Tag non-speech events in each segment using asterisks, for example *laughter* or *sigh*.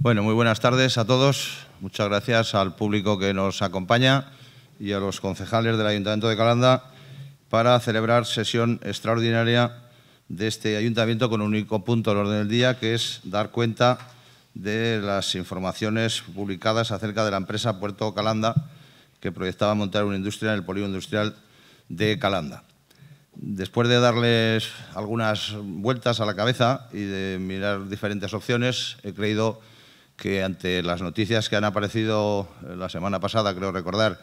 Bueno, muy buenas tardes a todos. Muchas gracias al público que nos acompaña y a los concejales del Ayuntamiento de Calanda para celebrar sesión extraordinaria de este ayuntamiento con un único punto del orden del día, que es dar cuenta de las informaciones publicadas acerca de la empresa Puerto Calanda, que proyectaba montar una industria en el polígono industrial de Calanda. Después de darles algunas vueltas a la cabeza y de mirar diferentes opciones, he creído que ante las noticias que han aparecido eh, la semana pasada, creo recordar,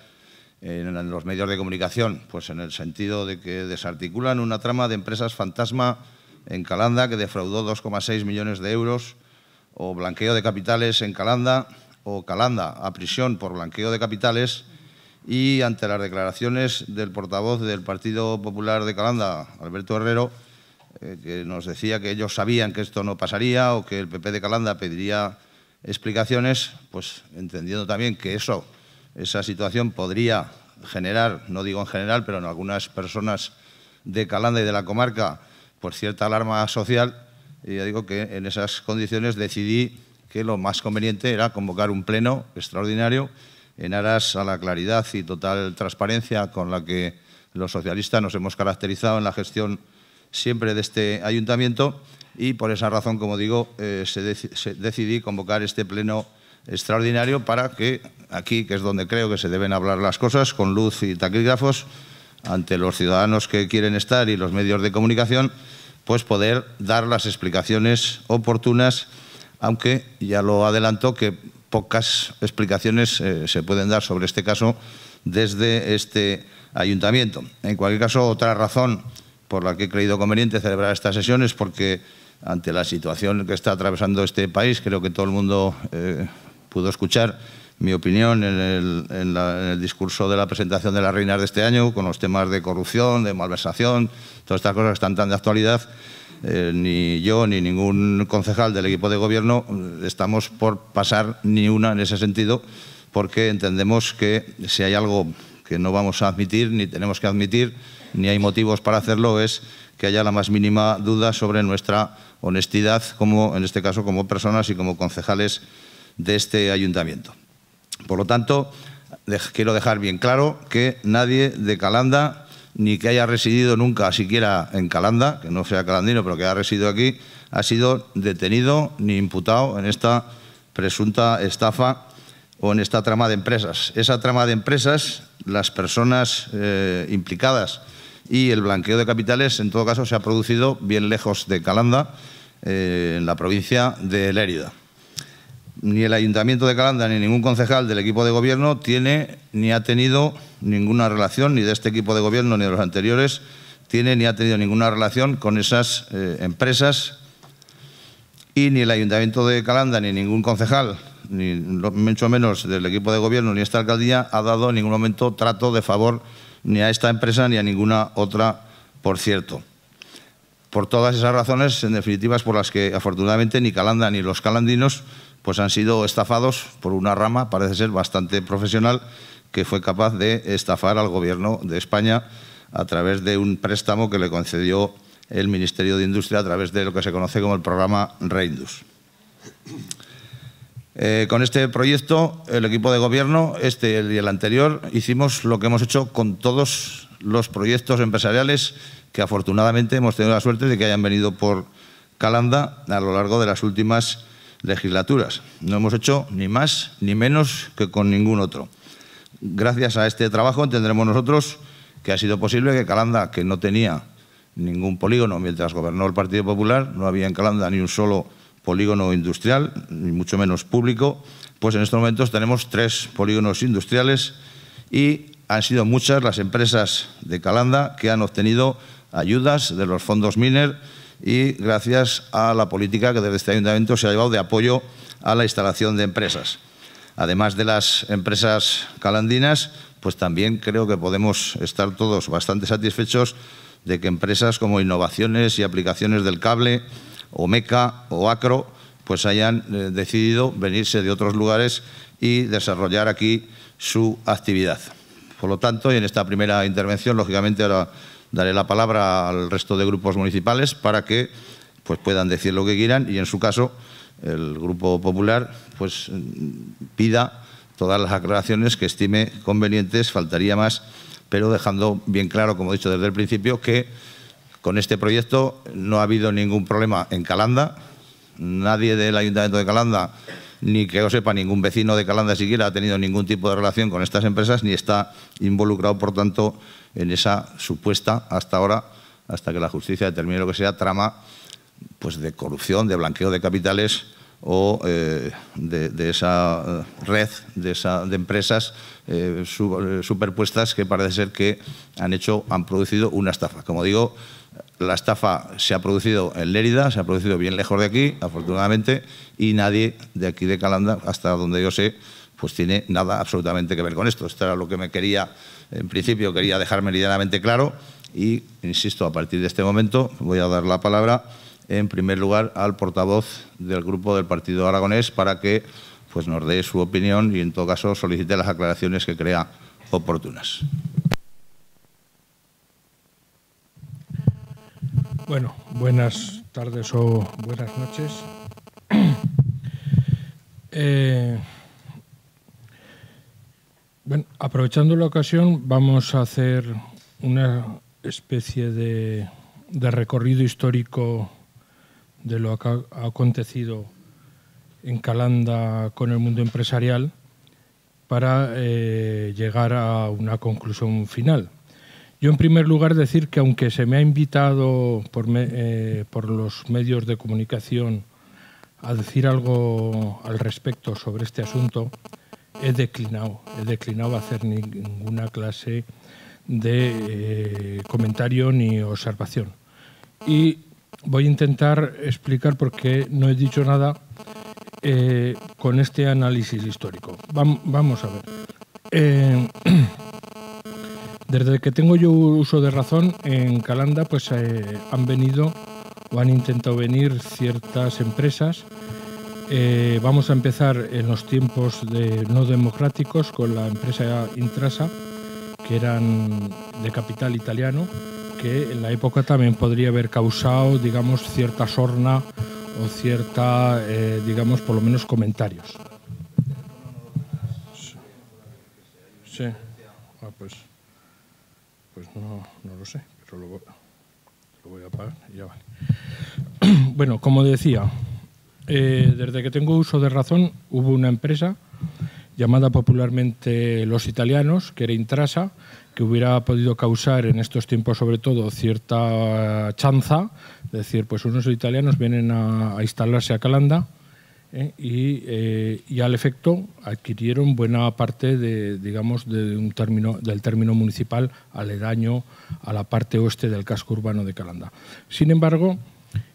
en los medios de comunicación, pues en el sentido de que desarticulan una trama de empresas fantasma en Calanda que defraudó 2,6 millones de euros, o blanqueo de capitales en Calanda, o Calanda a prisión por blanqueo de capitales, y ante las declaraciones del portavoz del Partido Popular de Calanda, Alberto Herrero, eh, que nos decía que ellos sabían que esto no pasaría o que el PP de Calanda pediría explicaciones, pues entendiendo también que eso, esa situación podría generar, no digo en general, pero en algunas personas de Calanda y de la comarca, por pues, cierta alarma social, y ya digo que en esas condiciones decidí que lo más conveniente era convocar un pleno extraordinario en aras a la claridad y total transparencia con la que los socialistas nos hemos caracterizado en la gestión siempre de este ayuntamiento y por esa razón, como digo, eh, se decidí convocar este pleno extraordinario para que aquí, que es donde creo que se deben hablar las cosas, con luz y taquígrafos, ante los ciudadanos que quieren estar y los medios de comunicación, pues poder dar las explicaciones oportunas, aunque ya lo adelanto que pocas explicaciones eh, se pueden dar sobre este caso desde este ayuntamiento. En cualquier caso, otra razón por la que he creído conveniente celebrar estas sesiones porque ante la situación que está atravesando este país, creo que todo el mundo eh, pudo escuchar mi opinión en el, discurso de la presentación de la reinas de este año, con los temas de corrupción, de malversación, todas estas cosas que están tan de actualidad. Eh, ni yo ni ningún concejal del equipo de gobierno eh, estamos por pasar ni una en ese sentido, porque entendemos que si hay algo que no vamos a admitir ni tenemos que admitir, ni hay motivos para hacerlo, es que haya la más mínima duda sobre nuestra honestidad, como en este caso como personas y como concejales de este ayuntamiento. Por lo tanto, quiero dejar bien claro que nadie de Calanda, ni que haya residido nunca siquiera en Calanda, que no sea calandino, pero que ha residido aquí, ha sido detenido ni imputado en esta presunta estafa o en esta trama de empresas. Esa trama de empresas, las personas eh, implicadas y el blanqueo de capitales, en todo caso, se ha producido bien lejos de Calanda, eh, en la provincia de Lérida. Ni el Ayuntamiento de Calanda ni ningún concejal del equipo de gobierno tiene ni ha tenido ninguna relación, ni de este equipo de gobierno ni de los anteriores, tiene ni ha tenido ninguna relación con esas eh, empresas y ni el Ayuntamiento de Calanda ni ningún concejal, ni mucho menos del equipo de gobierno ni esta alcaldía ha dado en ningún momento trato de favor ni a esta empresa ni a ninguna otra, por cierto. Por todas esas razones, en definitiva, es por las que afortunadamente ni Calanda ni los calandinos pues han sido estafados por una rama, parece ser bastante profesional, que fue capaz de estafar al gobierno de España a través de un préstamo que le concedió el Ministerio de Industria a través de lo que se conoce como el programa Reindus. Eh, con este proyecto, el equipo de gobierno, este y el anterior, hicimos lo que hemos hecho con todos los proyectos empresariales que afortunadamente hemos tenido la suerte de que hayan venido por Calanda a lo largo de las últimas legislaturas. No hemos hecho ni más ni menos que con ningún otro. Gracias a este trabajo entendremos nosotros que ha sido posible que Calanda, que no tenía ningún polígono mientras gobernó el Partido Popular, no había en Calanda ni un solo polígono industrial, mucho menos público, pues en estos momentos tenemos tres polígonos industriales y han sido muchas las empresas de Calanda que han obtenido ayudas de los fondos MINER y gracias a la política que desde este ayuntamiento se ha llevado de apoyo a la instalación de empresas. Además de las empresas calandinas, pues también creo que podemos estar todos bastante satisfechos de que empresas como Innovaciones y Aplicaciones del Cable, o Meca o Acro, pues hayan eh, decidido venirse de otros lugares y desarrollar aquí su actividad. Por lo tanto, y en esta primera intervención, lógicamente, ahora daré la palabra al resto de grupos municipales para que pues, puedan decir lo que quieran y, en su caso, el Grupo Popular pues, pida todas las aclaraciones que estime convenientes, faltaría más, pero dejando bien claro, como he dicho desde el principio, que con este proyecto no ha habido ningún problema en Calanda. Nadie del Ayuntamiento de Calanda, ni que yo sepa ningún vecino de Calanda siquiera, ha tenido ningún tipo de relación con estas empresas ni está involucrado, por tanto, en esa supuesta, hasta ahora, hasta que la justicia determine lo que sea, trama pues, de corrupción, de blanqueo de capitales o eh, de, esa eh, red de, empresas eh, superpuestas que parece ser que han hecho, han producido una estafa. Como digo, la estafa se ha producido en Lérida, se ha producido bien lejos de aquí, afortunadamente, y nadie de aquí de Calanda, hasta donde yo sé, pues tiene nada absolutamente que ver con esto. Esto era lo que me quería, en principio, quería dejar meridianamente claro y, insisto, a partir de este momento voy a dar la palabra en primer lugar, al portavoz del grupo del Partido Aragonés para que pues, nos dé su opinión y, en todo caso, solicite las aclaraciones que crea oportunas. Bueno, buenas tardes o buenas noches. *clears throat* Eh, bueno, aprovechando la ocasión, vamos a hacer una especie de recorrido histórico de lo que ha acontecido en Calanda con el mundo empresarial para eh, llegar a una conclusión final. Yo, en primer lugar, decir que aunque se me ha invitado por, eh, por los medios de comunicación a decir algo al respecto sobre este asunto, he declinado, he declinado hacer ninguna clase de eh, comentario ni observación. Y voy a intentar explicar por qué no he dicho nada eh, con este análisis histórico. vamos a ver. Eh, *clears throat* desde que tengo yo uso de razón, en Calanda pues eh, han venido o han intentado venir ciertas empresas. vamos a empezar en los tiempos de no democráticos con la empresa Intrasa, que eran de capital italiano, que en la época también podría haber causado, digamos, cierta sorna o cierta, eh, digamos, por lo menos comentarios. Sí. Ah, pues, pues no, no lo sé, pero lo, lo voy a apagar y ya vale. *clears throat* Bueno, como decía, eh, desde que tengo uso de razón hubo una empresa llamada popularmente Los Italianos, que era intrasa, que hubiera podido causar en estos tiempos sobre todo cierta chanza, es decir, pues unos italianos vienen a, instalarse a Calanda ¿eh? Eh, y, al efecto adquirieron buena parte de, digamos, de un término, del término municipal aledaño a la parte oeste del casco urbano de Calanda. Sin embargo,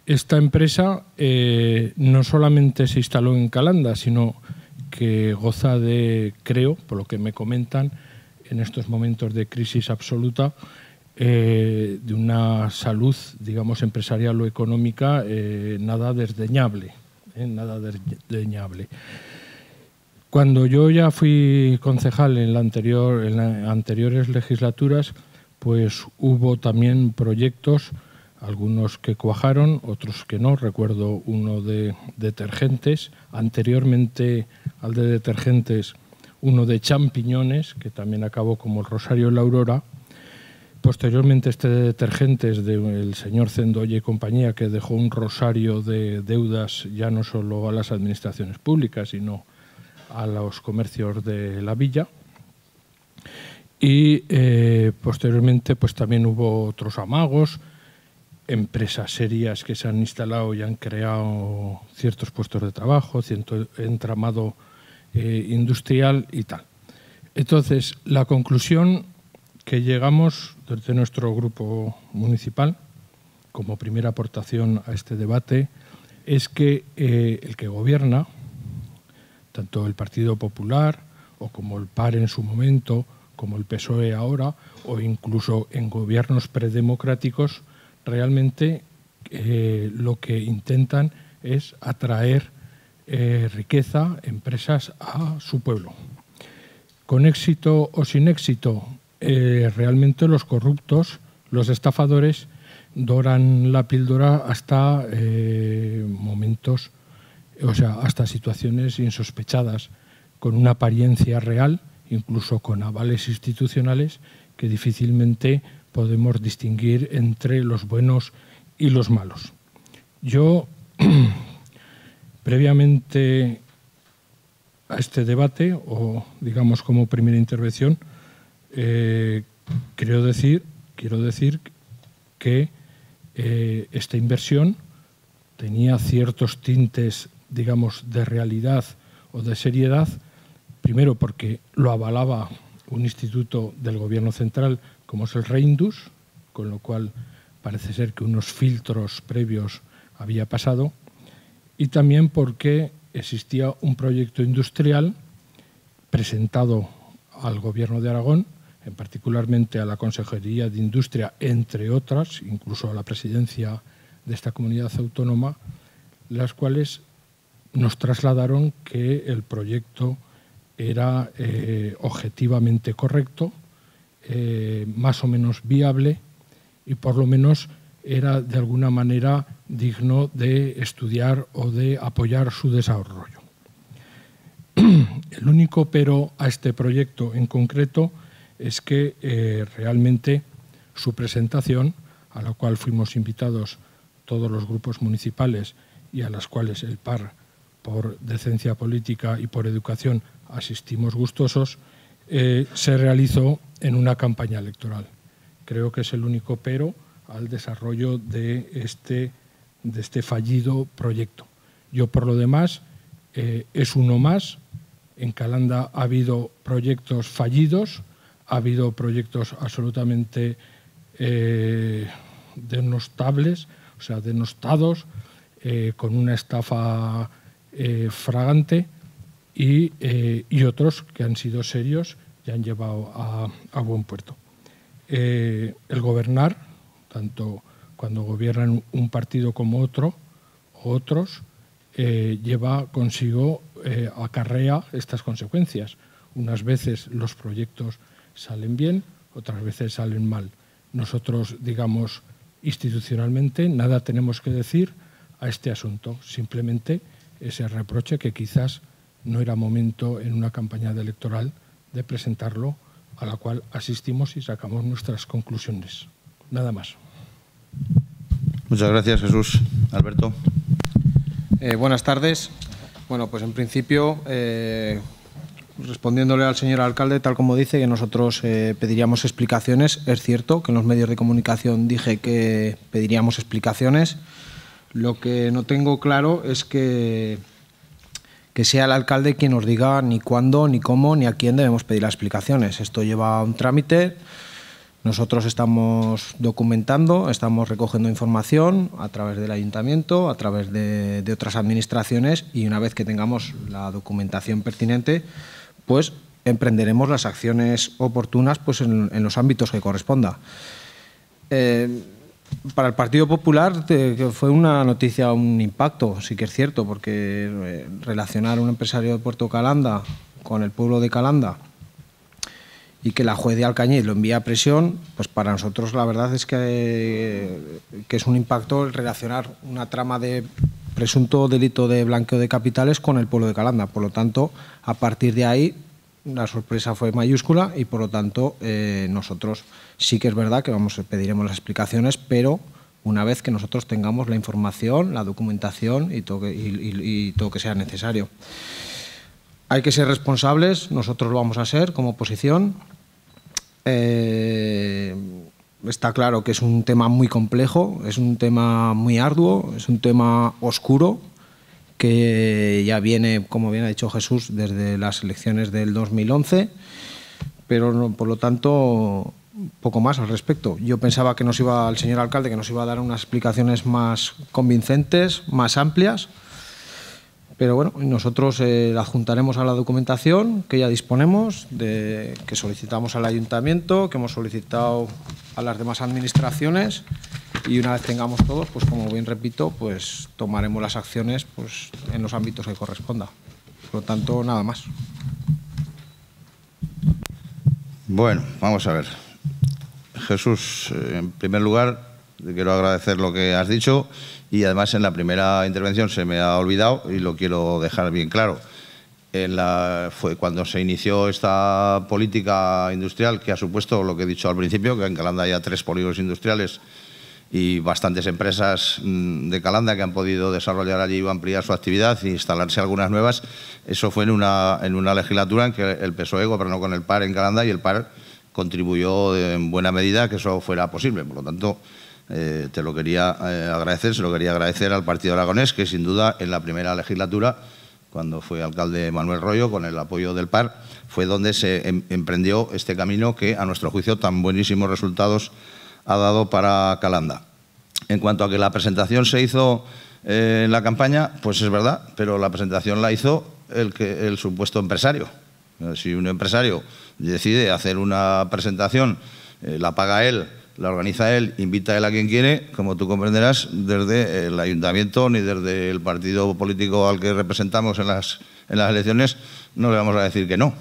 esta empresa eh, no solamente se instaló en Calanda, sino que goza de, creo, por lo que me comentan, en estos momentos de crisis absoluta, eh, de una salud, digamos, empresarial o económica eh, nada desdeñable. Eh, nada desdeñable. Cuando yo ya fui concejal en, la anterior, en las anteriores legislaturas, pues hubo también proyectos algunos que cuajaron, otros que no. Recuerdo uno de detergentes, anteriormente al de detergentes, uno de champiñones, que también acabó como el Rosario de la Aurora. Posteriormente este de detergentes del señor Zendoye y compañía, que dejó un rosario de deudas ya no solo a las administraciones públicas, sino a los comercios de la villa. Y eh, posteriormente pues también hubo otros amagos, empresas serias que se han instalado y han creado ciertos puestos de trabajo, cierto entramado eh, industrial y tal. Entonces, la conclusión que llegamos desde nuestro grupo municipal, como primera aportación a este debate, es que eh, el que gobierna, tanto el Partido Popular o como el PAR en su momento, como el PSOE ahora, o incluso en gobiernos predemocráticos, realmente eh, lo que intentan es atraer eh, riqueza, empresas a su pueblo. Con éxito o sin éxito, eh, realmente los corruptos, los estafadores, doran la píldora hasta momentos, o sea, hasta situaciones insospechadas, con una apariencia real, incluso con avales institucionales que difícilmente podemos distinguir entre los buenos y los malos. Yo, *clears throat* previamente a este debate, o digamos como primera intervención, quiero, eh, decir, quiero decir que eh, esta inversión tenía ciertos tintes, digamos, de realidad o de seriedad, primero porque lo avalaba un instituto del Gobierno Central como es el Reindus, con lo cual parece ser que unos filtros previos había pasado, y también porque existía un proyecto industrial presentado al Gobierno de Aragón, en particularmente a la Consejería de Industria, entre otras, incluso a la presidencia de esta comunidad autónoma, las cuales nos trasladaron que el proyecto era eh, objetivamente correcto, eh, más o menos viable y por lo menos era de alguna manera digno de estudiar o de apoyar su desarrollo. *clears throat* El único pero a este proyecto en concreto es que eh, realmente su presentación, a la cual fuimos invitados todos los grupos municipales y a las cuales el PAR, por decencia política y por educación, asistimos gustosos, eh, se realizó en una campaña electoral. Creo que es el único pero al desarrollo de este, de este fallido proyecto. Yo, por lo demás, eh, es uno más. En Calanda ha habido proyectos fallidos, ha habido proyectos absolutamente eh, denostables, o sea, denostados, con una estafa fragante. Eh, y, otros que han sido serios y han llevado a, buen puerto. Eh, el gobernar, tanto cuando gobiernan un partido como otro, otros, eh, lleva consigo, acarrea estas consecuencias. Unas veces los proyectos salen bien, otras veces salen mal. Nosotros, digamos, institucionalmente nada tenemos que decir a este asunto, simplemente ese reproche que quizás no era momento en una campaña electoral de presentarlo, a la cual asistimos y sacamos nuestras conclusiones. Nada más. Muchas gracias, Jesús. Alberto. Eh, buenas tardes. Bueno, pues en principio, eh, respondiéndole al señor alcalde, tal como dice, que nosotros eh, pediríamos explicaciones. Es cierto que en los medios de comunicación dije que pediríamos explicaciones. Lo que no tengo claro es que que sea el alcalde quien nos diga ni cuándo, ni cómo, ni a quién debemos pedir las explicaciones. Esto lleva a un trámite. Nosotros estamos documentando, estamos recogiendo información a través del ayuntamiento, a través de, otras administraciones y una vez que tengamos la documentación pertinente, pues emprenderemos las acciones oportunas pues, en, los ámbitos que corresponda. Eh, para el Partido Popular eh, fue una noticia, un impacto, sí que es cierto, porque eh, relacionar a un empresario de Puerto Calanda con el pueblo de Calanda y que la juez de Alcañiz lo envía a presión, pues para nosotros la verdad es que, eh, que es un impacto el relacionar una trama de presunto delito de blanqueo de capitales con el pueblo de Calanda. Por lo tanto, a partir de ahí la sorpresa fue mayúscula y por lo tanto eh, nosotros sí que es verdad que vamos pediremos las explicaciones, pero una vez que nosotros tengamos la información, la documentación y todo lo que sea necesario. Hay que ser responsables, nosotros lo vamos a ser como oposición. Eh, está claro que es un tema muy complejo, es un tema muy arduo, es un tema oscuro, que ya viene, como bien ha dicho Jesús, desde las elecciones del 2011, pero no, por lo tanto poco más al respecto. Yo pensaba que nos iba el señor alcalde que nos iba a dar unas explicaciones más convincentes, más amplias, pero bueno, nosotros la eh, adjuntaremos a la documentación que ya disponemos, de, que solicitamos al ayuntamiento, que hemos solicitado a las demás administraciones y una vez tengamos todos, pues como bien repito, pues tomaremos las acciones pues, en los ámbitos que corresponda. Por lo tanto, nada más. Bueno, vamos a ver. Jesús, eh, en primer lugar, quiero agradecer lo que has dicho y además en la primera intervención se me ha olvidado y lo quiero dejar bien claro. En la, fue cuando se inició esta política industrial que ha supuesto lo que he dicho al principio, que en Calanda haya tres polígonos industriales y bastantes empresas mm, de Calanda que han podido desarrollar allí y ampliar su actividad e instalarse algunas nuevas. Eso fue en una, en una legislatura en que el PSOE gobernó con el PAR en Calanda y el PAR contribuyó en buena medida a que eso fuera posible. Por lo tanto, eh, te lo quería eh, agradecer, se lo quería agradecer al Partido Aragonés, que sin duda en la primera legislatura, cuando fue alcalde Manuel Rollo, con el apoyo del PAR, fue donde se em, emprendió este camino que, a nuestro juicio, tan buenísimos resultados ha dado para Calanda. En cuanto a que la presentación se hizo eh, en la campaña, pues es verdad, pero la presentación la hizo el, que, el supuesto empresario. Eh, si un empresario decide hacer una presentación, eh, la paga él, la organiza él, invita a él a quien quiere, como tú comprenderás, desde el ayuntamiento ni desde el partido político al que representamos en las, en las elecciones, no le vamos a decir que no.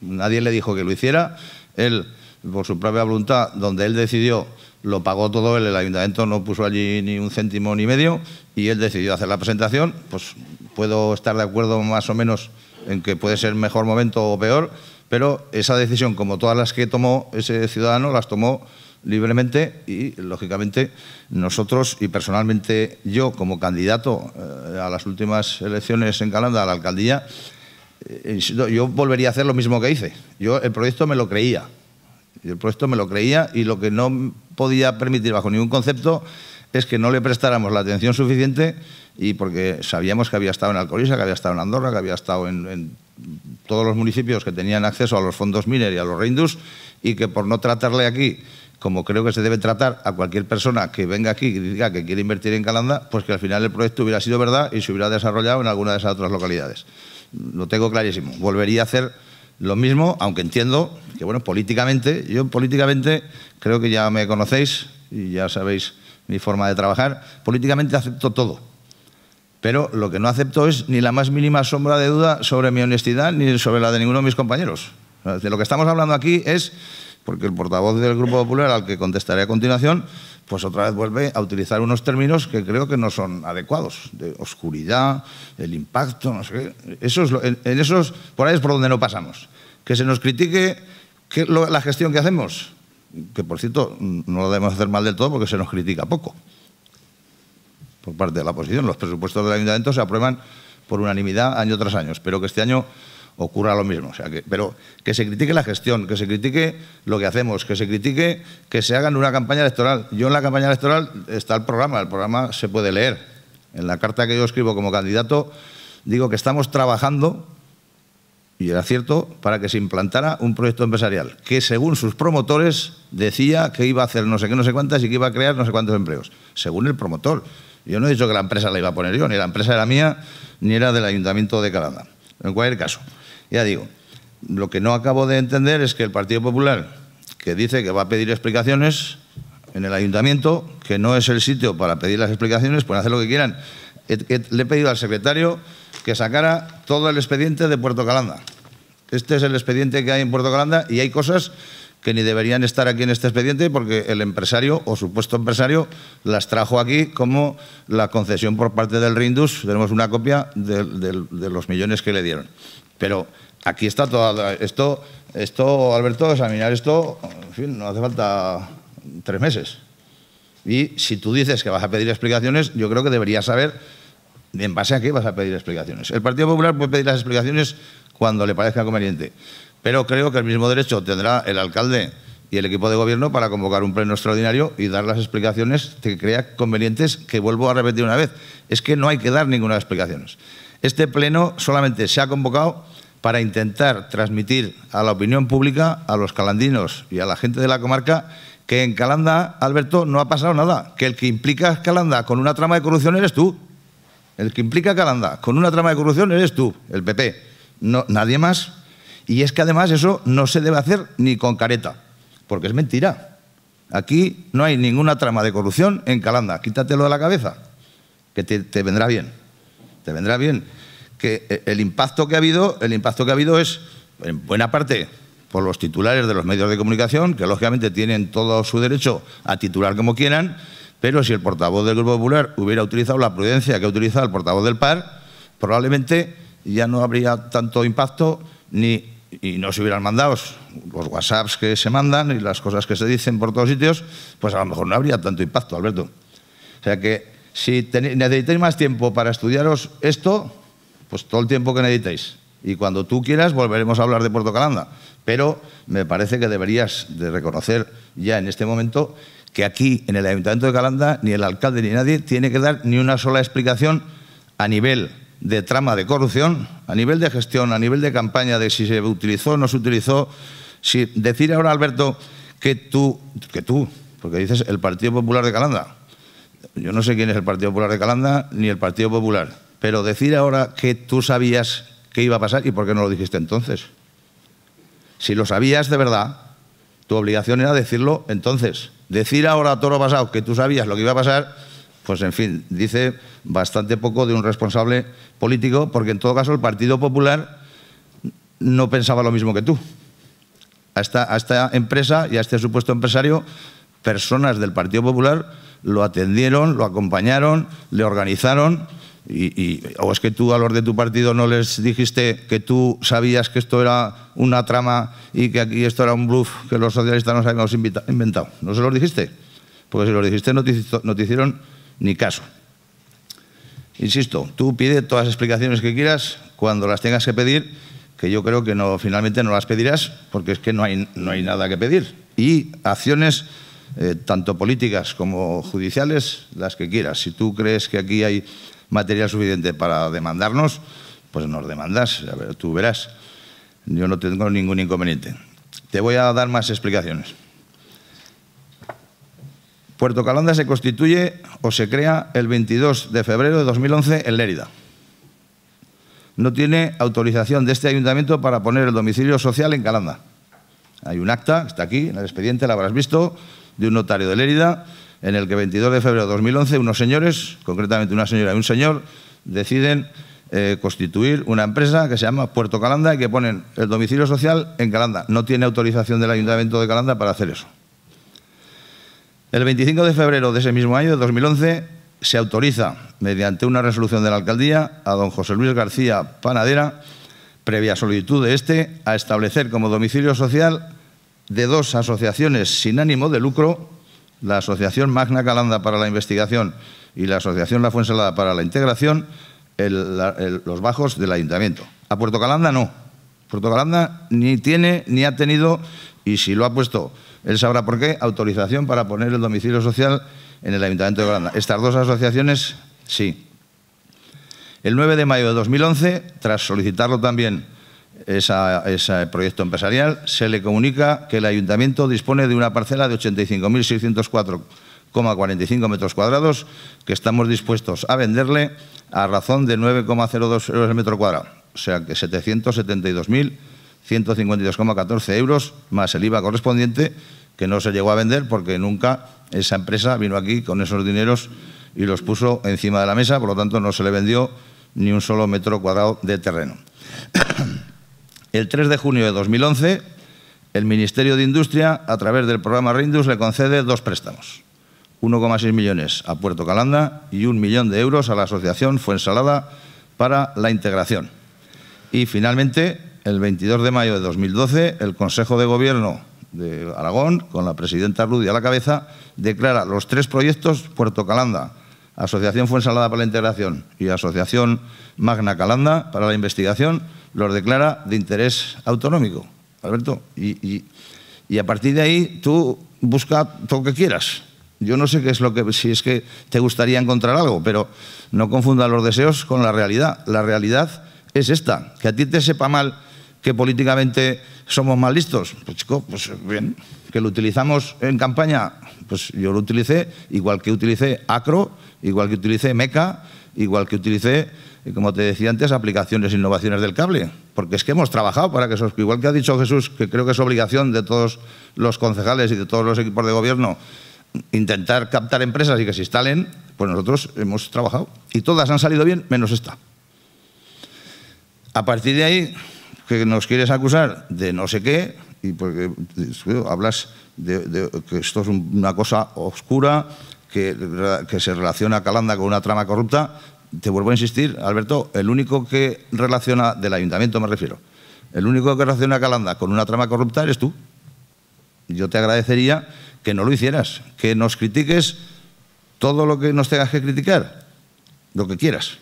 Nadie le dijo que lo hiciera, él por su propia voluntad, donde él decidió, lo pagó todo él, el ayuntamiento no puso allí ni un céntimo ni medio, y él decidió hacer la presentación, pues puedo estar de acuerdo más o menos en que puede ser mejor momento o peor, pero esa decisión, como todas las que tomó ese ciudadano, las tomó libremente y, lógicamente, nosotros y personalmente yo, como candidato eh, a las últimas elecciones en Calanda a la alcaldía, eh, yo volvería a hacer lo mismo que hice. Yo el proyecto me lo creía, y el proyecto me lo creía y lo que no podía permitir bajo ningún concepto es que no le prestáramos la atención suficiente y porque sabíamos que había estado en Alcoriza, que había estado en Andorra, que había estado en, todos los municipios que tenían acceso a los fondos MINER y a los REINDUS y que por no tratarle aquí, como creo que se debe tratar a cualquier persona que venga aquí y diga que quiere invertir en Calanda, pues que al final el proyecto hubiera sido verdad y se hubiera desarrollado en alguna de esas otras localidades. Lo tengo clarísimo. Volvería a hacer lo mismo, aunque entiendo que, bueno, políticamente, yo políticamente creo que ya me conocéis y ya sabéis mi forma de trabajar, políticamente acepto todo. Pero lo que no acepto es ni la más mínima sombra de duda sobre mi honestidad ni sobre la de ninguno de mis compañeros. De lo que estamos hablando aquí es, porque el portavoz del Grupo Popular, al que contestaré a continuación, pues otra vez vuelve a utilizar unos términos que creo que no son adecuados, de oscuridad, el impacto, no sé qué. Eso en, esos, por ahí es por donde no pasamos. Que se nos critique la gestión que hacemos, que por cierto no lo debemos hacer mal del todo porque se nos critica poco por parte de la oposición. Los presupuestos del ayuntamiento se aprueban por unanimidad año tras año. Espero que este año ocurra lo mismo. O sea, que, pero que se critique la gestión, que se critique lo que hacemos, que se critique que se en una campaña electoral. Yo en la campaña electoral está el programa, el programa se puede leer. En la carta que yo escribo como candidato digo que estamos trabajando, y era cierto, para que se implantara un proyecto empresarial que según sus promotores decía que iba a hacer no sé qué, no sé cuántas y que iba a crear no sé cuántos empleos, según el promotor. Yo no he dicho que la empresa la iba a poner yo, ni la empresa era mía, ni era del Ayuntamiento de Calanda. En cualquier caso, ya digo, lo que no acabo de entender es que el Partido Popular, que dice que va a pedir explicaciones en el ayuntamiento, que no es el sitio para pedir las explicaciones, pueden hacer lo que quieran. Le he pedido al secretario que sacara todo el expediente de Puerto Calanda. Este es el expediente que hay en Puerto Calanda y hay cosas que ni deberían estar aquí en este expediente porque el empresario o supuesto empresario las trajo aquí como la concesión por parte del RINDUS. Tenemos una copia de los millones que le dieron. Pero aquí está todo. Esto, esto Alberto, examinar esto, en fin, no hace falta tres meses. Y si tú dices que vas a pedir explicaciones, yo creo que deberías saber en base a qué vas a pedir explicaciones. El Partido Popular puede pedir las explicaciones cuando le parezca conveniente, pero creo que el mismo derecho tendrá el alcalde y el equipo de gobierno para convocar un pleno extraordinario y dar las explicaciones que crea convenientes, que vuelvo a repetir una vez, es que no hay que dar ninguna explicación. Este pleno solamente se ha convocado para intentar transmitir a la opinión pública, a los calandinos y a la gente de la comarca que en Calanda, Alberto, no ha pasado nada, que el que implica Calanda con una trama de corrupción eres tú. El que implica Calanda con una trama de corrupción eres tú, el PP, no, nadie más. Y es que además eso no se debe hacer ni con careta porque es mentira. Aquí no hay ninguna trama de corrupción en Calanda. Quítatelo de la cabeza, que te, vendrá bien. Te vendrá bien. Que eh, el impacto que ha habido, el impacto que ha habido es, en buena parte, por los titulares de los medios de comunicación, que lógicamente tienen todo su derecho a titular como quieran, pero si el portavoz del Grupo Popular hubiera utilizado la prudencia que ha utilizado el portavoz del PAR, probablemente ya no habría tanto impacto ni y no se hubieran mandado los WhatsApps que se mandan y las cosas que se dicen por todos sitios, pues a lo mejor no habría tanto impacto, Alberto. O sea que si necesitáis más tiempo para estudiaros esto, pues todo el tiempo que necesitéis. Y cuando tú quieras volveremos a hablar de Puerto Calanda. Pero me parece que deberías de reconocer ya en este momento que aquí, en el Ayuntamiento de Calanda, ni el alcalde ni nadie tiene que dar ni una sola explicación a nivel de trama de corrupción, a nivel de gestión, a nivel de campaña, de si se utilizó o no se utilizó. Si decir ahora, Alberto, que tú, que tú, porque dices el Partido Popular de Calanda. Yo no sé quién es el Partido Popular de Calanda ni el Partido Popular, pero decir ahora que tú sabías qué iba a pasar y por qué no lo dijiste entonces. Si lo sabías de verdad, tu obligación era decirlo entonces. Decir ahora a toro pasado que tú sabías lo que iba a pasar pues en fin, dice bastante poco de un responsable político, porque en todo caso el Partido Popular no pensaba lo mismo que tú. A esta, empresa y a este supuesto empresario, personas del Partido Popular lo atendieron, lo acompañaron, le organizaron. Y, ¿O es que tú a los de tu partido no les dijiste que tú sabías que esto era una trama y que aquí esto era un bluff que los socialistas nos habíamos inventado? ¿No se los dijiste? Porque si los dijiste no te, no te hicieron ni caso. Insisto, tú pide todas las explicaciones que quieras cuando las tengas que pedir, que yo creo que no, finalmente no las pedirás porque es que no hay, no hay nada que pedir. Y acciones eh, tanto políticas como judiciales, las que quieras. Si tú crees que aquí hay material suficiente para demandarnos, pues nos demandas, tú verás. Yo no tengo ningún inconveniente. Te voy a dar más explicaciones. Puerto Calanda se constituye o se crea el 22 de febrero de 2011 en Lérida. No tiene autorización de este ayuntamiento para poner el domicilio social en Calanda. Hay un acta, está aquí, en el expediente la habrás visto, de un notario de Lérida, en el que 22 de febrero de 2011 unos señores, concretamente una señora y un señor, deciden eh, constituir una empresa que se llama Puerto Calanda y que ponen el domicilio social en Calanda. No tiene autorización del Ayuntamiento de Calanda para hacer eso. El 25 de febrero de ese mismo año, de 2011, se autoriza, mediante una resolución de la alcaldía, a don José Luis García Panadera, previa solicitud de este, a establecer como domicilio social de dos asociaciones sin ánimo de lucro, la Asociación Magna Calanda para la Investigación y la Asociación La Fuensalada para la Integración, los bajos del ayuntamiento. A Puerto Calanda no. Puerto Calanda ni tiene ni ha tenido, y si lo ha puesto él sabrá por qué, autorización para poner el domicilio social en el Ayuntamiento de Granada. Estas dos asociaciones, sí. El 9 de mayo de 2011, tras solicitarlo también ese proyecto empresarial, se le comunica que el Ayuntamiento dispone de una parcela de 85.604,45 metros cuadrados que estamos dispuestos a venderle a razón de 9,02 euros el metro cuadrado, o sea que 772.000 152,14 euros más el IVA correspondiente, que no se llegó a vender porque nunca esa empresa vino aquí con esos dineros y los puso encima de la mesa, por lo tanto no se le vendió ni un solo metro cuadrado de terreno. *coughs* El 3 de junio de 2011, el Ministerio de Industria, a través del programa RINDUS le concede dos préstamos. 1,6 millones a Puerto Calanda y un millón de euros a la asociación Fuensalada para la integración. Y finalmente, el 22 de mayo de 2012, el Consejo de Gobierno de Aragón, con la presidenta Rudy a la cabeza, declara los tres proyectos Puerto Calanda, Asociación Fuensalada para la Integración y Asociación Magna Calanda para la Investigación, los declara de interés autonómico, Alberto. Y, a partir de ahí tú busca todo lo que quieras. Yo no sé qué es lo que, si es que te gustaría encontrar algo, pero no confunda los deseos con la realidad. La realidad es esta, que a ti te sepa mal que políticamente somos más listos? Pues chico, pues bien, que lo utilizamos en campaña, pues yo lo utilicé, igual que utilicé Acro, igual que utilicé Meca, igual que utilicé, eh, como te decía antes, aplicaciones e innovaciones del cable, porque es que hemos trabajado para que eso, igual que ha dicho Jesús, que creo que es obligación de todos los concejales y de todos los equipos de gobierno intentar captar empresas y que se instalen, pues nosotros hemos trabajado y todas han salido bien, menos esta. A partir de ahí, que nos quieres acusar de no sé qué, y porque hablas de, que esto es una cosa oscura, que, se relaciona Calanda con una trama corrupta, te vuelvo a insistir, Alberto, el único que relaciona, del ayuntamiento me refiero, el único que relaciona Calanda con una trama corrupta eres tú. Yo te agradecería que no lo hicieras, que nos critiques todo lo que nos tengas que criticar, lo que quieras.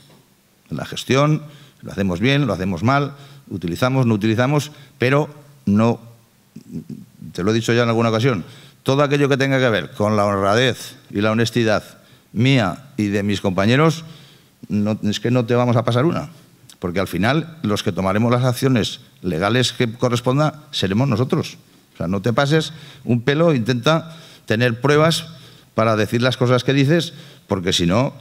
la gestión, lo hacemos bien, lo hacemos mal, utilizamos, no utilizamos, pero no, te lo he dicho ya en alguna ocasión, todo aquello que tenga que ver con la honradez y la honestidad mía y de mis compañeros, es que no te vamos a pasar una, porque al final los que tomaremos las acciones legales que corresponda seremos nosotros. O sea, no te pases un pelo, intenta tener pruebas para decir las cosas que dices, porque si no,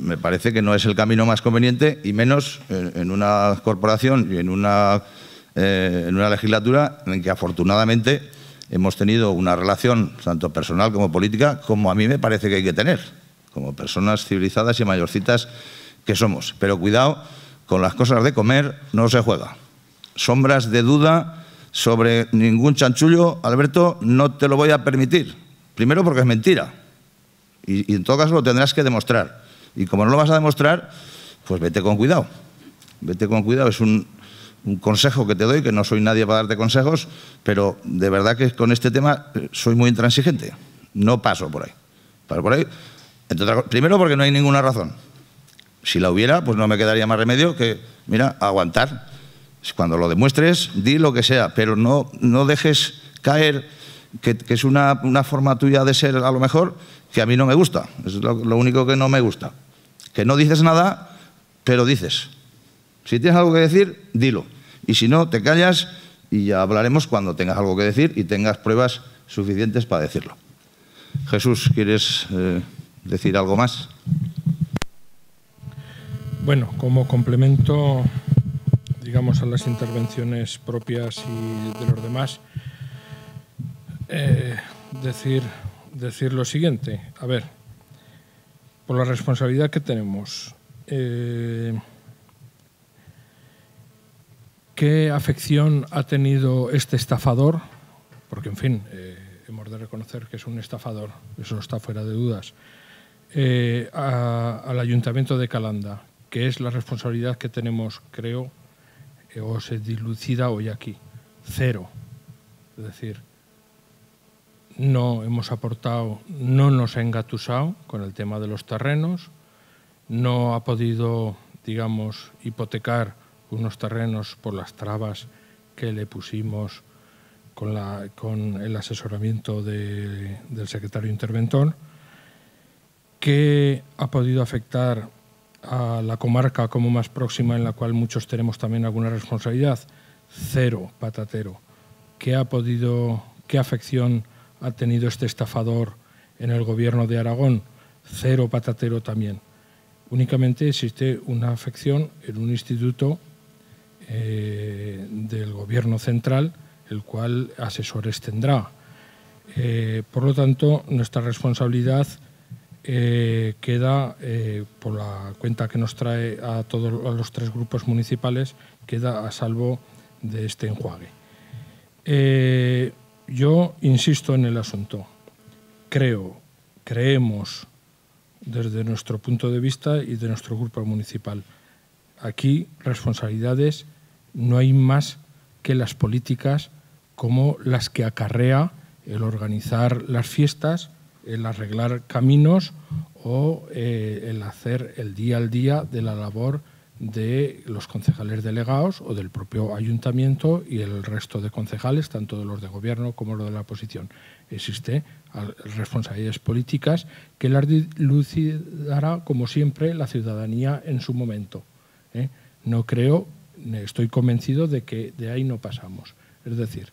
me parece que no es el camino más conveniente y menos en una corporación y en una, eh, en legislatura en que afortunadamente hemos tenido una relación tanto personal como política como a mí me parece que hay que tener, como personas civilizadas y mayorcitas que somos. Pero cuidado, con las cosas de comer no se juega. Sombras de duda sobre ningún chanchullo, Alberto, no te lo voy a permitir. Primero porque es mentira y en todo caso lo tendrás que demostrar. Y como no lo vas a demostrar, pues vete con cuidado. Vete con cuidado. Es un, consejo que te doy, que no soy nadie para darte consejos, pero de verdad que con este tema eh, soy muy intransigente. No paso por ahí. Paso por ahí. primero porque no hay ninguna razón. Si la hubiera, pues no me quedaría más remedio que, mira, aguantar. Cuando lo demuestres, di lo que sea, pero no, no dejes caer que, es una, forma tuya de ser a lo mejor que a mí no me gusta. Es lo único que no me gusta que no dices nada, pero dices. Si tienes algo que decir, dilo. Y si no, te callas y ya hablaremos cuando tengas algo que decir y tengas pruebas suficientes para decirlo. Jesús, ¿quieres eh, decir algo más? Bueno, como complemento, digamos, a las intervenciones propias y de los demás, eh, decir, decir lo siguiente. A ver, por la responsabilidad que tenemos. Eh, ¿Qué afección ha tenido este estafador? Porque, en fin, eh, hemos de reconocer que es un estafador, eso está fuera de dudas, eh, al Ayuntamiento de Calanda, que es la responsabilidad que tenemos, creo, o se dilucida hoy aquí. Cero. Es decir, no hemos aportado, no nos ha engatusado con el tema de los terrenos, no ha podido, digamos, hipotecar unos terrenos por las trabas que le pusimos con, el asesoramiento del secretario interventor, que ha podido afectar a la comarca como más próxima, en la cual muchos tenemos también alguna responsabilidad, cero patatero. ¿Qué ha podido, qué afección ha tenido este estafador en el gobierno de Aragón, cero patatero también. Únicamente existe una afección en un instituto eh, del gobierno central, el cual asesores tendrá. Eh, por lo tanto, nuestra responsabilidad eh, queda, por la cuenta que nos trae a todos los tres grupos municipales, queda a salvo de este enjuague. Yo insisto en el asunto. Creo, creemos desde nuestro punto de vista y de nuestro grupo municipal. Aquí responsabilidades no hay más que las políticas como las que acarrea el organizar las fiestas, el arreglar caminos o eh, el hacer el día al día de la labor de los concejales delegados o del propio ayuntamiento y el resto de concejales, tanto de los de gobierno como los de la oposición. Existe ah, responsabilidades políticas que las lucidará, como siempre, la ciudadanía en su momento. ¿eh? No creo, estoy convencido de que de ahí no pasamos. Es decir,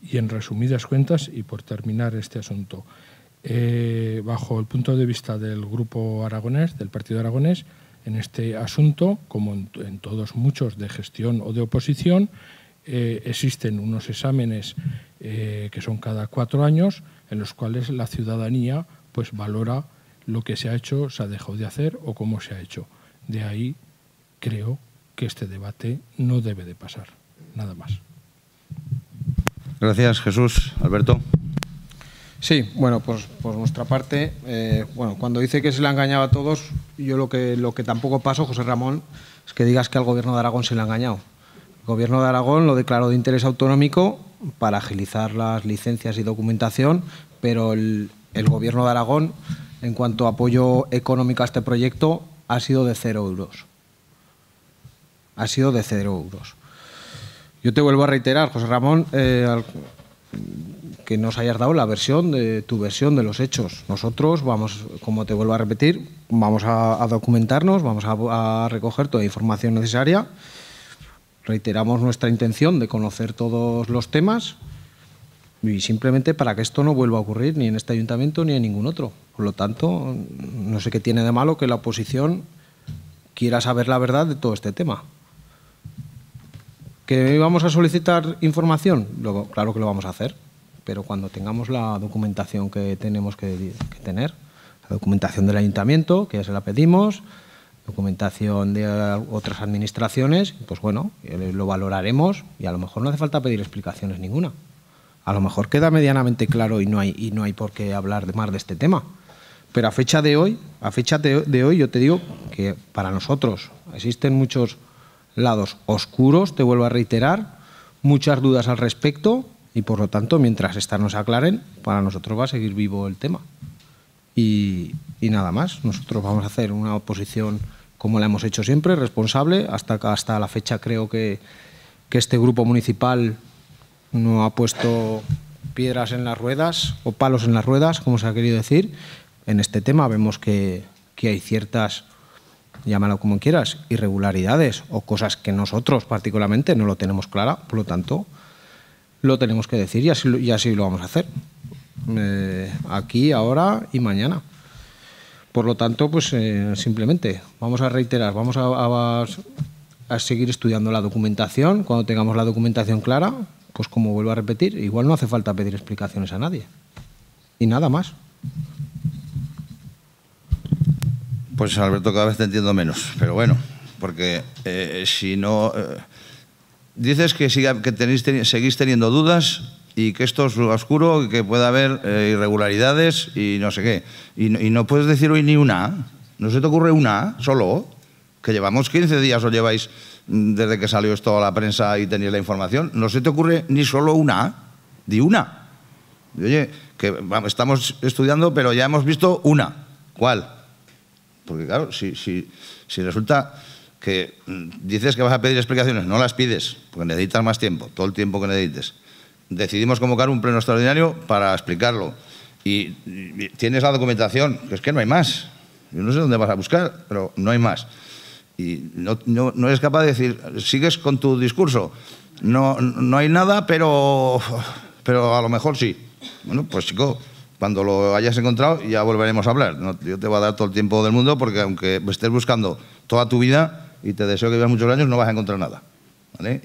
y en resumidas cuentas, y por terminar este asunto, eh, bajo el punto de vista del Grupo Aragonés, del Partido Aragonés, en este asunto, como en, todos muchos de gestión o de oposición, eh, existen unos exámenes eh, que son cada cuatro años, en los cuales la ciudadanía pues valora lo que se ha hecho, se ha dejado de hacer o cómo se ha hecho. De ahí creo que este debate no debe de pasar. Nada más. Gracias, Jesús. Alberto. Sí, bueno, pues por nuestra parte, eh, bueno, cuando dice que se le ha engañado a todos, yo lo que, lo que tampoco paso, José Ramón, es que digas que al gobierno de Aragón se le ha engañado. El gobierno de Aragón lo declaró de interés autonómico para agilizar las licencias y documentación, pero el, gobierno de Aragón, en cuanto a apoyo económico a este proyecto, ha sido de cero euros. Ha sido de cero euros. Yo te vuelvo a reiterar, José Ramón, eh, que nos hayas dado la versión de tu versión de los hechos. Nosotros vamos, como te vuelvo a repetir, vamos a, documentarnos, vamos a, recoger toda la información necesaria. Reiteramos nuestra intención de conocer todos los temas y simplemente para que esto no vuelva a ocurrir ni en este ayuntamiento ni en ningún otro. Por lo tanto, no sé qué tiene de malo que la oposición quiera saber la verdad de todo este tema. ¿Que vamos a solicitar información? Luego, claro que lo vamos a hacer pero cuando tengamos la documentación que tenemos que, tener, la documentación del ayuntamiento, que ya se la pedimos, documentación de eh, otras administraciones, pues bueno, eh, lo valoraremos y a lo mejor no hace falta pedir explicaciones ninguna. A lo mejor queda medianamente claro y no hay, y no hay por qué hablar más de este tema. Pero a fecha de hoy, a fecha de hoy yo te digo que para nosotros existen muchos lados oscuros, te vuelvo a reiterar, muchas dudas al respecto y por lo tanto, mientras estas nos aclaren, para nosotros va a seguir vivo el tema. Y, nada más, nosotros vamos a hacer una oposición como la hemos hecho siempre, responsable. Hasta, hasta la fecha creo que, este grupo municipal no ha puesto piedras en las ruedas o palos en las ruedas, como se ha querido decir. En este tema vemos que, que hay ciertas, llámalo como quieras, irregularidades o cosas que nosotros particularmente no lo tenemos clara. Por lo tanto, lo tenemos que decir y así, lo vamos a hacer. Eh, aquí, ahora y mañana. Por lo tanto, pues eh, simplemente vamos a reiterar, vamos a, seguir estudiando la documentación. Cuando tengamos la documentación clara, pues como vuelvo a repetir, igual no hace falta pedir explicaciones a nadie. Y nada más. Pues Alberto, cada vez te entiendo menos, pero bueno, porque eh, si no... Dices que, que tenéis, seguís teniendo dudas y que esto es oscuro y que puede haber eh, irregularidades y no sé qué. Y, no puedes decir hoy ni una. ¿No se te ocurre una solo? Que llevamos 15 días o lleváis mm, desde que salió esto a la prensa y tenéis la información. ¿No se te ocurre ni solo una? ni una. oye, que estamos estudiando, pero ya hemos visto una. ¿Cuál? Porque claro, si, si, si resulta que mm, dices que vas a pedir explicaciones, no las pides, porque necesitas más tiempo, todo el tiempo que necesites. Decidimos convocar un pleno extraordinario para explicarlo. Y, tienes la documentación, que es que no hay más. Yo no sé dónde vas a buscar, pero no hay más. Y no, no, no eres capaz de decir, sigues con tu discurso. No, no hay nada, pero, pero a lo mejor sí. Bueno, pues chico, cuando lo hayas encontrado ya volveremos a hablar. yo te voy a dar todo el tiempo del mundo porque aunque estés buscando toda tu vida, y te deseo que vivas muchos años, no vas a encontrar nada.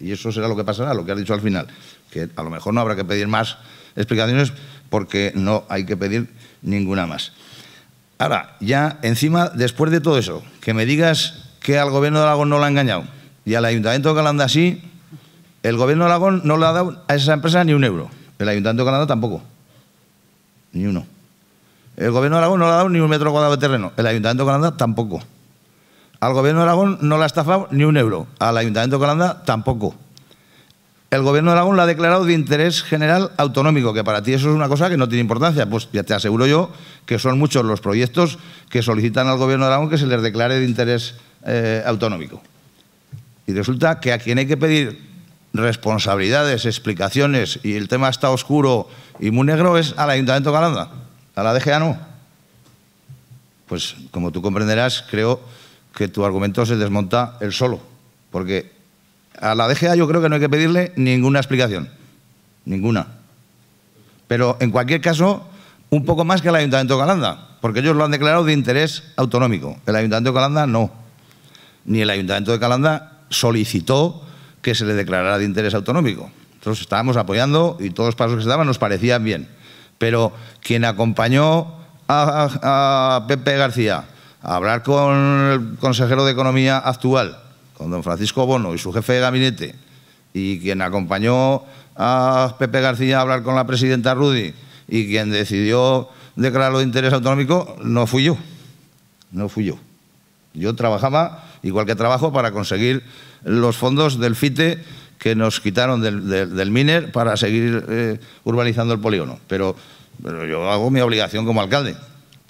Y eso será lo que pasará, lo que has dicho al final, que a lo mejor no habrá que pedir más explicaciones porque no hay que pedir ninguna más. Ahora, ya encima, después de todo eso, que me digas que al gobierno de Aragón no lo ha engañado y al ayuntamiento de Calanda sí, el gobierno de Aragón no le ha dado a esa empresa ni un euro. El ayuntamiento de Calanda tampoco. Ni uno. El gobierno de Aragón no le ha dado ni un metro cuadrado de terreno. El ayuntamiento de Calanda tampoco. Al gobierno de Aragón no la ha estafado ni un euro. Al Ayuntamiento de Calanda tampoco. El gobierno de Aragón la ha declarado de interés general autonómico, que para ti eso es una cosa que no tiene importancia. Pues ya te aseguro yo que son muchos los proyectos que solicitan al gobierno de Aragón que se les declare de interés eh, autonómico. Y resulta que a quien hay que pedir responsabilidades, explicaciones y el tema está oscuro y muy negro es al Ayuntamiento de Calanda, a la DGA no. Pues como tú comprenderás, creo que tu argumento se desmonta él solo, porque a la DGA yo creo que no hay que pedirle ninguna explicación, ninguna. Pero en cualquier caso, un poco más que al Ayuntamiento de Calanda, porque ellos lo han declarado de interés autonómico. El Ayuntamiento de Calanda no. Ni el Ayuntamiento de Calanda solicitó que se le declarara de interés autonómico. Entonces estábamos apoyando y todos los pasos que se daban nos parecían bien. Pero quien acompañó a, a Pepe García hablar con el consejero de Economía actual, con don Francisco Bono y su jefe de gabinete, y quien acompañó a Pepe García a hablar con la presidenta Rudy y quien decidió declararlo de interés autonómico, no fui yo. No fui yo. Yo trabajaba, igual que trabajo, para conseguir los fondos del FITE que nos quitaron del, MINER para seguir eh, urbanizando el polígono. pero yo hago mi obligación como alcalde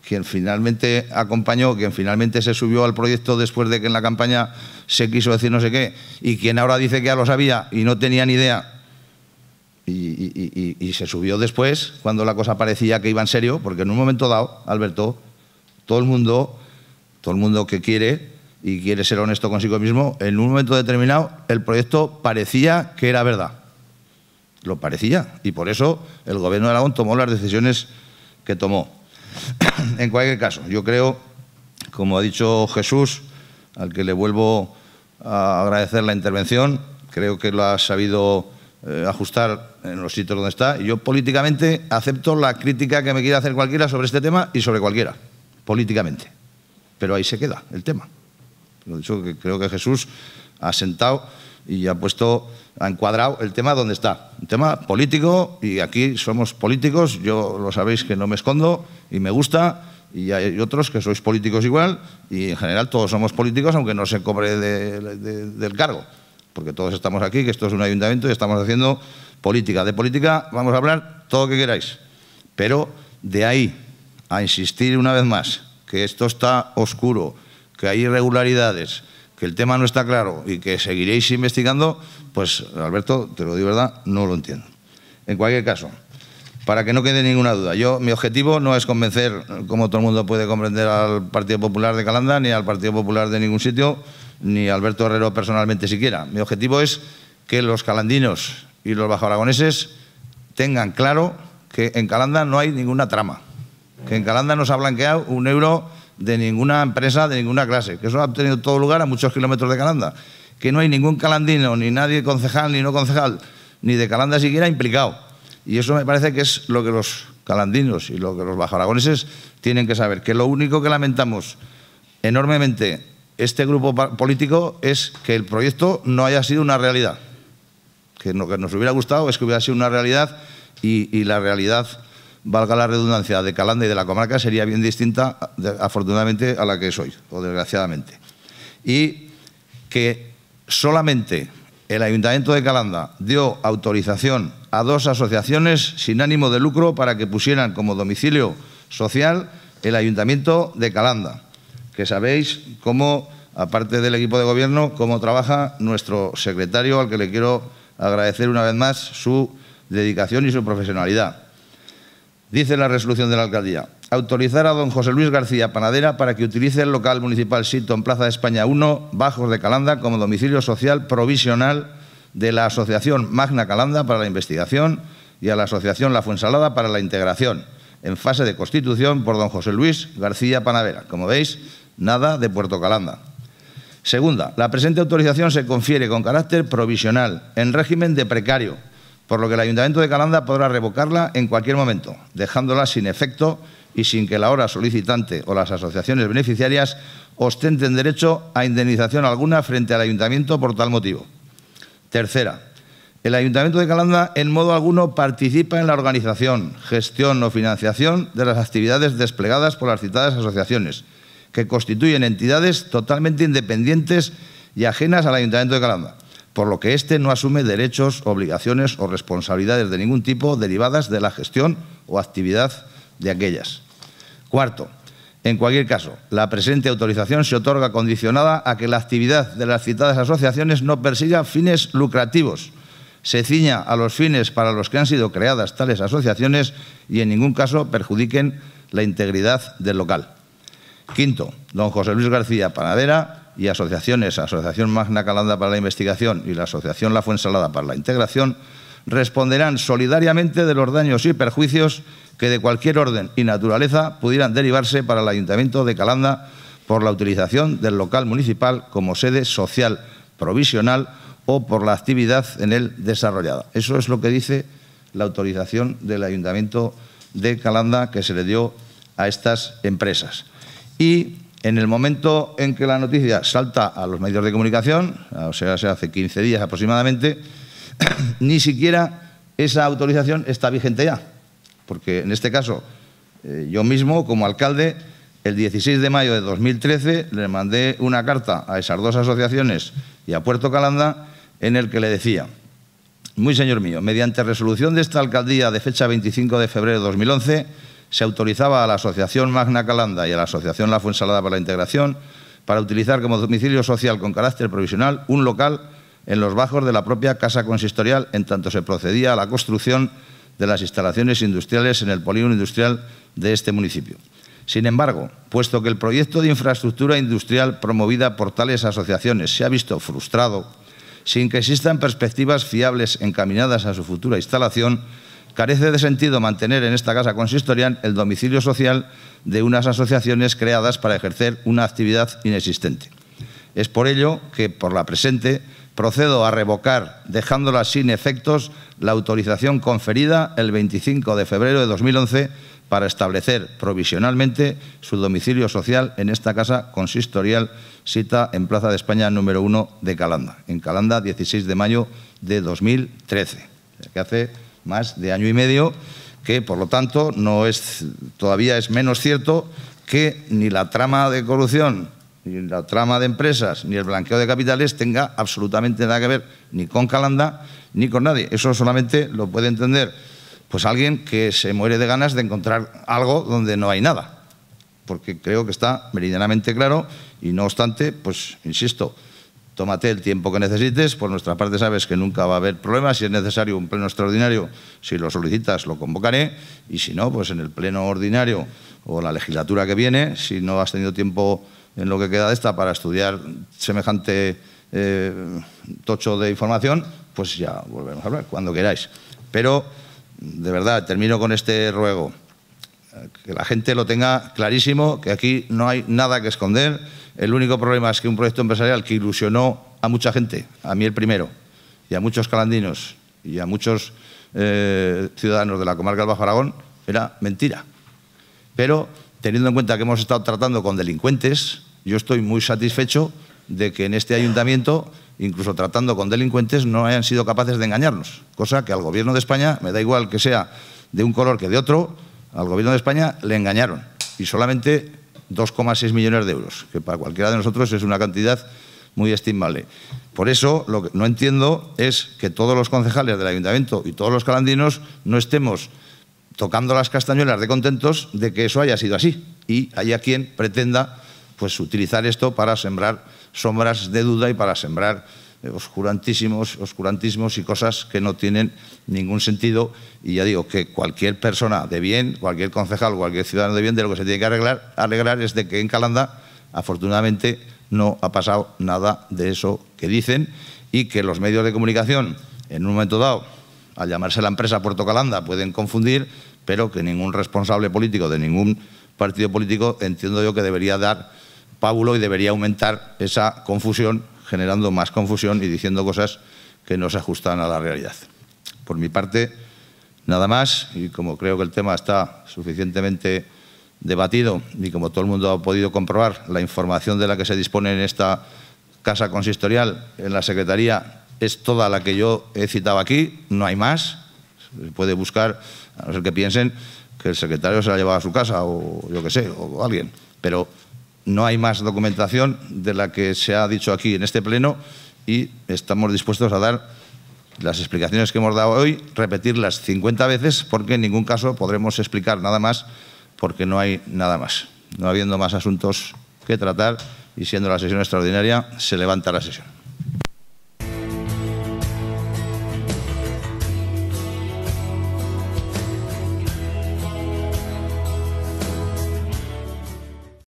quien finalmente acompañó, quien finalmente se subió al proyecto después de que en la campaña se quiso decir no sé qué, y quien ahora dice que ya lo sabía y no tenía ni idea, y, se subió después, cuando la cosa parecía que iba en serio, porque en un momento dado, Alberto, todo el mundo, todo el mundo que quiere y quiere ser honesto consigo mismo, en un momento determinado el proyecto parecía que era verdad. Lo parecía. Y por eso el gobierno de Aragón tomó las decisiones que tomó. *coughs* en cualquier caso, yo creo, como ha dicho Jesús, al que le vuelvo a agradecer la intervención, creo que lo ha sabido eh, ajustar en los sitios donde está. yo políticamente acepto la crítica que me quiera hacer cualquiera sobre este tema y sobre cualquiera, políticamente. Pero ahí se queda el tema. creo que Jesús ha sentado y ha puesto, encuadrado el tema donde está. Un tema político y aquí somos políticos, yo lo sabéis que no me escondo y me gusta y hay otros que sois políticos igual y en general todos somos políticos aunque no se cobre del cargo, porque todos estamos aquí, que esto es un ayuntamiento y estamos haciendo política. De política vamos a hablar todo lo que queráis, pero de ahí a insistir una vez más que esto está oscuro, que hay irregularidades, que el tema no está claro y que seguiréis investigando, pues Alberto, te lo digo verdad, no lo entiendo. En cualquier caso, para que no quede ninguna duda, yo mi objetivo no es convencer, como todo el mundo puede comprender, al Partido Popular de Calanda, ni al Partido Popular de ningún sitio, ni a Alberto Herrero personalmente siquiera. Mi objetivo es que los calandinos y los bajoaragoneses tengan claro que en Calanda no hay ninguna trama, que en Calanda nos ha blanqueado un euro de ninguna empresa, de ninguna clase, que eso ha tenido todo lugar a muchos kilómetros de Calanda, que no hay ningún calandino, ni nadie concejal, ni no concejal, ni de Calanda siquiera implicado. Y eso me parece que es lo que los calandinos y lo que los bajaragoneses tienen que saber, que lo único que lamentamos enormemente este grupo político es que el proyecto no haya sido una realidad. Que lo que nos hubiera gustado es que hubiera sido una realidad y, y la realidad valga la redundancia, de Calanda y de la comarca sería bien distinta, afortunadamente, a la que es hoy, o desgraciadamente. Y que solamente el Ayuntamiento de Calanda dio autorización a dos asociaciones sin ánimo de lucro para que pusieran como domicilio social el Ayuntamiento de Calanda, que sabéis cómo, aparte del equipo de gobierno, cómo trabaja nuestro secretario, al que le quiero agradecer una vez más su dedicación y su profesionalidad. Dice la resolución de la alcaldía, autorizar a don José Luis García Panadera para que utilice el local municipal sito en Plaza de España 1, Bajos de Calanda, como domicilio social provisional de la Asociación Magna Calanda para la investigación y a la Asociación La Fuensalada para la integración, en fase de constitución por don José Luis García Panadera. Como veis, nada de Puerto Calanda. Segunda, la presente autorización se confiere con carácter provisional, en régimen de precario, por lo que el Ayuntamiento de Calanda podrá revocarla en cualquier momento, dejándola sin efecto y sin que la hora solicitante o las asociaciones beneficiarias ostenten derecho a indemnización alguna frente al Ayuntamiento por tal motivo. Tercera, el Ayuntamiento de Calanda en modo alguno participa en la organización, gestión o financiación de las actividades desplegadas por las citadas asociaciones, que constituyen entidades totalmente independientes y ajenas al Ayuntamiento de Calanda, por lo que éste no asume derechos, obligaciones o responsabilidades de ningún tipo derivadas de la gestión o actividad de aquellas. Cuarto, en cualquier caso, la presente autorización se otorga condicionada a que la actividad de las citadas asociaciones no persiga fines lucrativos, se ciña a los fines para los que han sido creadas tales asociaciones y en ningún caso perjudiquen la integridad del local. Quinto, don José Luis García Panadera, y asociaciones, Asociación Magna Calanda para la Investigación y la Asociación La Fuensalada para la Integración, responderán solidariamente de los daños y perjuicios que de cualquier orden y naturaleza pudieran derivarse para el Ayuntamiento de Calanda por la utilización del local municipal como sede social provisional o por la actividad en él desarrollada. Eso es lo que dice la autorización del Ayuntamiento de Calanda que se le dio a estas empresas. Y en el momento en que la noticia salta a los medios de comunicación, o sea, hace 15 días aproximadamente, *clears throat* ni siquiera esa autorización está vigente ya. Porque en este caso, eh, yo mismo, como alcalde, el 16 de mayo de 2013 le mandé una carta a esas dos asociaciones y a Puerto Calanda en el que le decía, muy señor mío, mediante resolución de esta alcaldía de fecha 25 de febrero de 2011, se autorizaba a la Asociación Magna Calanda y a la Asociación La Fuensalada para la Integración para utilizar como domicilio social con carácter provisional un local en los bajos de la propia casa consistorial en tanto se procedía a la construcción de las instalaciones industriales en el polígono industrial de este municipio. Sin embargo, puesto que el proyecto de infraestructura industrial promovida por tales asociaciones se ha visto frustrado, sin que existan perspectivas fiables encaminadas a su futura instalación, Carece de sentido mantener en esta casa consistorial el domicilio social de unas asociaciones creadas para ejercer una actividad inexistente. Es por ello que, por la presente, procedo a revocar, dejándola sin efectos, la autorización conferida el 25 de febrero de 2011 para establecer provisionalmente su domicilio social en esta casa consistorial cita en Plaza de España número 1 de Calanda, en Calanda 16 de mayo de 2013, que hace más de año y medio, que por lo tanto no es, todavía es menos cierto que ni la trama de corrupción, ni la trama de empresas, ni el blanqueo de capitales tenga absolutamente nada que ver ni con Calanda ni con nadie. Eso solamente lo puede entender pues alguien que se muere de ganas de encontrar algo donde no hay nada, porque creo que está meridianamente claro y no obstante, pues insisto, tómate el tiempo que necesites. Por nuestra parte sabes que nunca va a haber problemas. Si es necesario un pleno extraordinario, si lo solicitas, lo convocaré. Y si no, pues en el pleno ordinario o la legislatura que viene, si no has tenido tiempo en lo que queda de esta para estudiar semejante eh, tocho de información, pues ya volvemos a hablar, cuando queráis. Pero, de verdad, termino con este ruego. Que la gente lo tenga clarísimo, que aquí no hay nada que esconder el único problema es que un proyecto empresarial que ilusionó a mucha gente, a mí el primero, y a muchos calandinos y a muchos eh, ciudadanos de la comarca del Bajo Aragón, era mentira. Pero teniendo en cuenta que hemos estado tratando con delincuentes, yo estoy muy satisfecho de que en este ayuntamiento, incluso tratando con delincuentes, no hayan sido capaces de engañarnos. Cosa que al Gobierno de España, me da igual que sea de un color que de otro, al Gobierno de España le engañaron. Y solamente 2,6 millones de euros, que para cualquiera de nosotros es una cantidad muy estimable. Por eso, lo que no entiendo es que todos los concejales del ayuntamiento y todos los calandinos no estemos tocando las castañuelas de contentos de que eso haya sido así y haya quien pretenda pues, utilizar esto para sembrar sombras de duda y para sembrar eh, oscurantísimos, oscurantismos y cosas que no tienen ningún sentido. Y ya digo que cualquier persona de bien, cualquier concejal, cualquier ciudadano de bien, de lo que se tiene que arreglar, alegrar es de que en Calanda, afortunadamente, no ha pasado nada de eso que dicen y que los medios de comunicación, en un momento dado, al llamarse la empresa Puerto Calanda, pueden confundir, pero que ningún responsable político de ningún partido político entiendo yo que debería dar pábulo y debería aumentar esa confusión generando más confusión y diciendo cosas que no se ajustan a la realidad. Por mi parte, nada más, y como creo que el tema está suficientemente debatido y como todo el mundo ha podido comprobar, la información de la que se dispone en esta casa consistorial, en la Secretaría, es toda la que yo he citado aquí, no hay más. Se puede buscar, a no ser que piensen que el secretario se la ha llevado a su casa o yo qué sé, o alguien. Pero no hay más documentación de la que se ha dicho aquí en este pleno y estamos dispuestos a dar las explicaciones que hemos dado hoy, repetirlas 50 veces porque en ningún caso podremos explicar nada más porque no hay nada más. No habiendo más asuntos que tratar y siendo la sesión extraordinaria, se levanta la sesión.